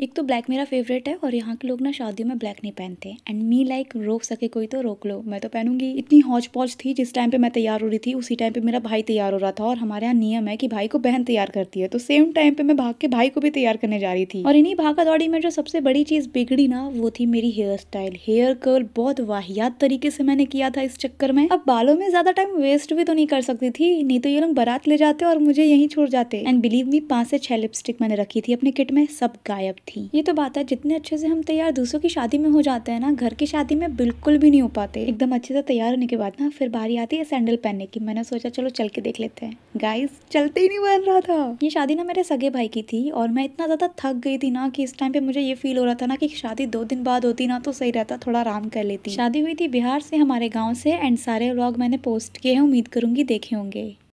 एक तो ब्लैक मेरा फेवरेट है और यहाँ के लोग ना शादियों में ब्लैक नहीं पहनते एंड मी लाइक रोक सके कोई तो रोक लो मैं तो पहनूंगी इतनी हौज पौज थी जिस टाइम पे मैं तैयार हो रही थी उसी टाइम पे मेरा भाई तैयार हो रहा था और हमारे यहाँ नियम है कि भाई को बहन तैयार करती है तो सेम टाइम पे मैं भाग के भाई को भी तैयार करने जा रही थी और इन्हीं भागा दौड़ी में जो सबसे बड़ी चीज़ बिगड़ी ना वो थी मेरी हेयर स्टाइल हेयर कर्ल बहुत वाहियात तरीके से मैंने किया था इस चक्कर में अब बालों में ज़्यादा टाइम वेस्ट भी तो नहीं कर सकती थी नहीं तो ये लोग बारात ले जाते और मुझे यही छोड़ जाते एंड बिलीव मी पाँच से छह लिपस्टिक मैंने रखी थी अपने किट में सब गायब थी ये तो बात है जितने अच्छे से हम तैयार दूसरों की शादी में हो जाते हैं ना घर की शादी में बिल्कुल भी नहीं हो पाते एकदम अच्छे से तैयार होने के बाद ना फिर बारी आती है सैंडल पहनने की मैंने सोचा चलो चल के देख लेते हैं गाइस चलते ही नहीं बन रहा था ये शादी ना मेरे सगे भाई की थी और मैं इतना ज्यादा थक गई थी ना कि इस टाइम पे मुझे ये फील हो रहा था ना कि शादी दो दिन बाद होती ना तो सही रहता थोड़ा आराम कर लेती शादी हुई थी बिहार से हमारे गाँव से एंड सारे व्लॉग मैंने पोस्ट किए हैं उम्मीद करूंगी देखे होंगे